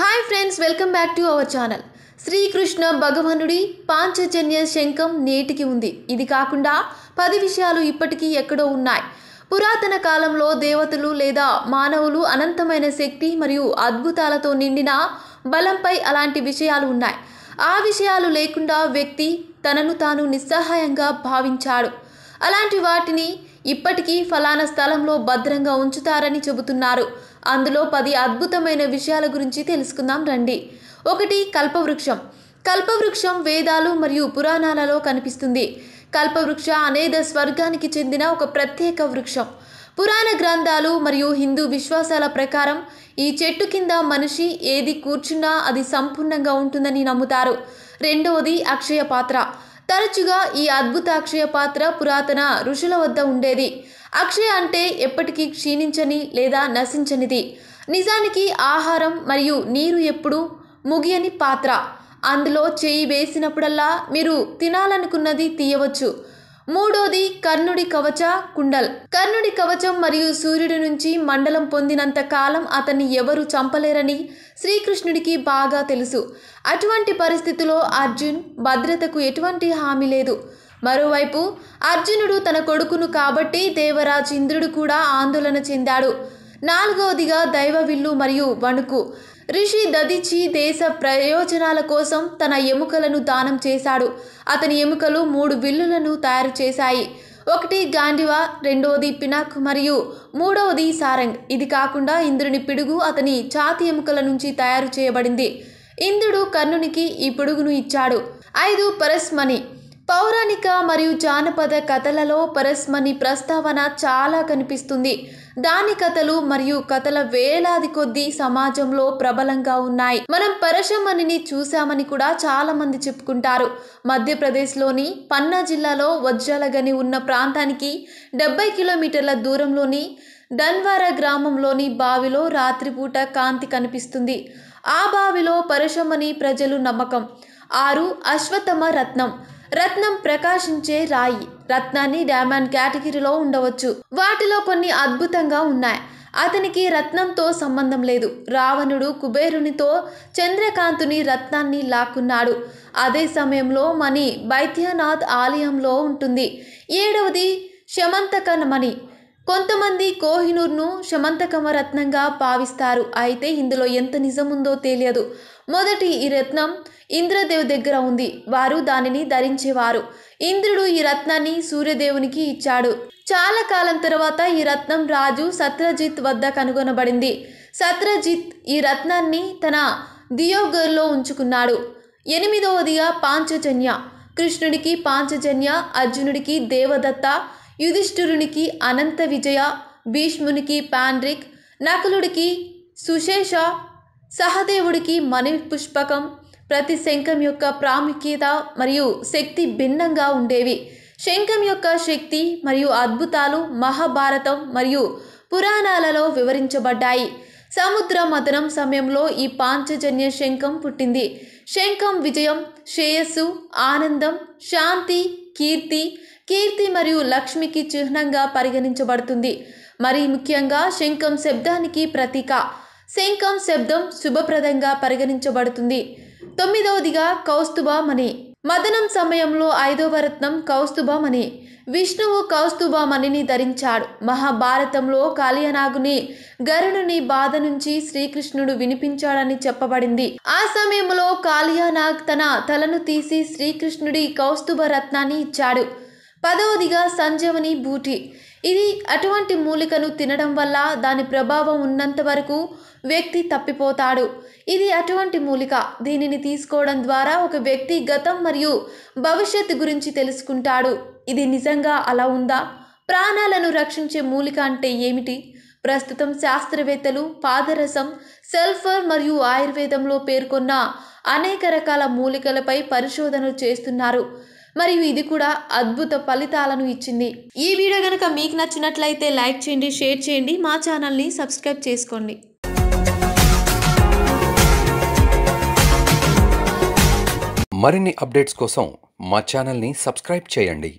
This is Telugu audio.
hi friends welcome back to our channel Sri Krishna భగవానుడి పాంచజన్య శంఖం నేటికి ఉంది ఇది కాకుండా పది విషయాలు ఇప్పటికీ ఎక్కడో ఉన్నాయి పురాతన కాలంలో దేవతలు లేదా మానవులు అనంతమైన శక్తి మరియు అద్భుతాలతో నిండిన బలంపై అలాంటి విషయాలు ఉన్నాయి ఆ విషయాలు లేకుండా వ్యక్తి తనను తాను నిస్సహాయంగా భావించాడు అలాంటి వాటిని ఇప్పటికీ ఫలానా స్థలంలో భద్రంగా ఉంచుతారని చెబుతున్నారు అందులో పది అద్భుతమైన విషయాల గురించి తెలుసుకుందాం రండి ఒకటి కల్పవృక్షం కల్పవృక్షం వేదాలు మరియు పురాణాలలో కనిపిస్తుంది కల్పవృక్ష అనేద స్వర్గానికి చెందిన ఒక ప్రత్యేక వృక్షం పురాణ గ్రంథాలు మరియు హిందూ విశ్వాసాల ప్రకారం ఈ చెట్టు కింద మనిషి ఏది కూర్చున్నా అది సంపూర్ణంగా ఉంటుందని నమ్ముతారు రెండవది అక్షయ పాత్ర తరచుగా ఈ అద్భుత అక్షయ పాత్ర పురాతన ఋషుల వద్ద ఉండేది అక్షయ అంటే ఎప్పటికీ క్షీణించని లేదా నశించనిది నిజానికి ఆహారం మరియు నీరు ఎప్పుడూ ముగియని పాత్ర అందులో చేయి వేసినప్పుడల్లా మీరు తినాలనుకున్నది తీయవచ్చు మూడోది కర్ణుడి కవచ కుండల్ కర్ణుడి కవచం మరియు సూర్యుడి నుంచి మండలం పొందినంత కాలం అతన్ని ఎవరు చంపలేరని శ్రీకృష్ణుడికి బాగా తెలుసు అటువంటి పరిస్థితిలో అర్జున్ భద్రతకు ఎటువంటి హామీ లేదు మరోవైపు అర్జునుడు తన కొడుకును కాబట్టి దేవరాజ్ ఇంద్రుడు కూడా ఆందోళన చెందాడు నాలుగవదిగా దైవవిల్లు మరియు వణుకు రిషి దదిచి దేశ ప్రయోజనాల కోసం తన ఎముకలను దానం చేశాడు అతని ఎముకలు మూడు విల్లులను తయారు చేశాయి ఒకటి గాండివా రెండవది పినాక్ మరియు మూడవది సారంగ్ ఇది కాకుండా ఇంద్రుని పిడుగు అతని ఛాతి ఎముకల నుంచి తయారు చేయబడింది ఇంద్రుడు కర్ణునికి ఈ పిడుగును ఇచ్చాడు ఐదు పరస్మణి పౌరాణిక మరియు జానపద కథలలో పరస్మణి ప్రస్తావన చాలా కనిపిస్తుంది దాని కథలు మరియు కథల వేలాది కొద్దీ సమాజంలో ప్రబలంగా ఉన్నాయి మనం పరశమణిని చూశామని కూడా చాలా మంది చెప్పుకుంటారు మధ్యప్రదేశ్లోని పన్నా జిల్లాలో వజ్రాలగని ఉన్న ప్రాంతానికి డెబ్బై కిలోమీటర్ల దూరంలోని దన్వారా గ్రామంలోని బావిలో రాత్రిపూట కాంతి కనిపిస్తుంది ఆ బావిలో పరశమని ప్రజలు నమ్మకం ఆరు అశ్వతమ రత్నం రత్నం ప్రకాశించే రాయి రత్నాన్ని డైమండ్ కేటగిరీలో ఉండవచ్చు వాటిలో కొన్ని అద్భుతంగా ఉన్నాయి అతనికి రత్నంతో సంబంధం లేదు రావణుడు కుబేరునితో చంద్రకాంతుని రత్నాన్ని లాక్కున్నాడు అదే సమయంలో మణి బైద్యనాథ్ ఆలయంలో ఉంటుంది ఏడవది శమంతకన్ మణి కొంతమంది కోహినూర్ను శమంతకమ రత్నంగా భావిస్తారు అయితే ఇందులో ఎంత నిజముందో తెలియదు మొదటి ఈ రత్నం ఇంద్రదేవ్ దగ్గర ఉంది వారు దానిని ధరించేవారు ఇంద్రుడు ఈ రత్నాన్ని సూర్యదేవునికి ఇచ్చాడు చాలా కాలం తర్వాత ఈ రత్నం రాజు సత్రజిత్ వద్ద కనుగొనబడింది సత్రజిత్ ఈ రత్నాన్ని తన దియోగర్లో ఉంచుకున్నాడు ఎనిమిదవదిగా పాంచజన్య కృష్ణుడికి పాంచజన్య అర్జునుడికి దేవదత్త యుధిష్ఠురునికి అనంత విజయ భీష్మునికి పాండ్రిక్ నకులుడికి సుశేష సహదేవుడికి మణి పుష్పకం ప్రతి శంఖం యొక్క ప్రాముఖ్యత మరియు శక్తి భిన్నంగా ఉండేవి శంఖం యొక్క శక్తి మరియు అద్భుతాలు మహాభారతం మరియు పురాణాలలో వివరించబడ్డాయి సముద్ర మదనం సమయంలో ఈ పాంచజన్య శంఖం పుట్టింది శంఖం విజయం శ్రేయస్సు ఆనందం శాంతి కీర్తి కీర్తి మరియు లక్ష్మికి చిహ్నంగా పరిగణించబడుతుంది మరి ముఖ్యంగా శంఖం శబ్దానికి ప్రతీక శంఖం శబ్దం శుభప్రదంగా పరిగణించబడుతుంది తొమ్మిదవదిగా కౌస్తుభమణి మదనం సమయంలో ఐదవ రత్నం కౌస్తుభమణి విష్ణువు కౌస్తుభమణిని ధరించాడు మహాభారతంలో కాళీయనాగుని గరుణుని బాధ నుంచి శ్రీకృష్ణుడు వినిపించాడని చెప్పబడింది ఆ సమయంలో కాళీయనాగ్ తన తలను తీసి శ్రీకృష్ణుడి కౌస్తుభ రత్నాన్ని ఇచ్చాడు పదవదిగా సంజీవని బూటి ఇది అటువంటి మూలికను తినడం వల్ల దాని ప్రభావం ఉన్నంత వరకు వ్యక్తి తప్పిపోతాడు ఇది అటువంటి మూలిక దీనిని తీసుకోవడం ద్వారా ఒక వ్యక్తి గతం మరియు భవిష్యత్తు గురించి తెలుసుకుంటాడు ఇది నిజంగా అలా ఉందా ప్రాణాలను రక్షించే మూలిక అంటే ఏమిటి ప్రస్తుతం శాస్త్రవేత్తలు పాదరసం సల్ఫర్ మరియు ఆయుర్వేదంలో పేర్కొన్న అనేక రకాల మూలికలపై పరిశోధనలు చేస్తున్నారు మరియు ఇది కూడా అద్భుత ఫలితాలను ఇచ్చింది ఈ వీడియో కనుక మీకు నచ్చినట్లయితే లైక్ చేయండి షేర్ చేయండి మా ఛానల్ని సబ్స్క్రైబ్ చేసుకోండి మరిన్ని అప్డేట్స్ కోసం మా ఛానల్ని సబ్స్క్రైబ్ చేయండి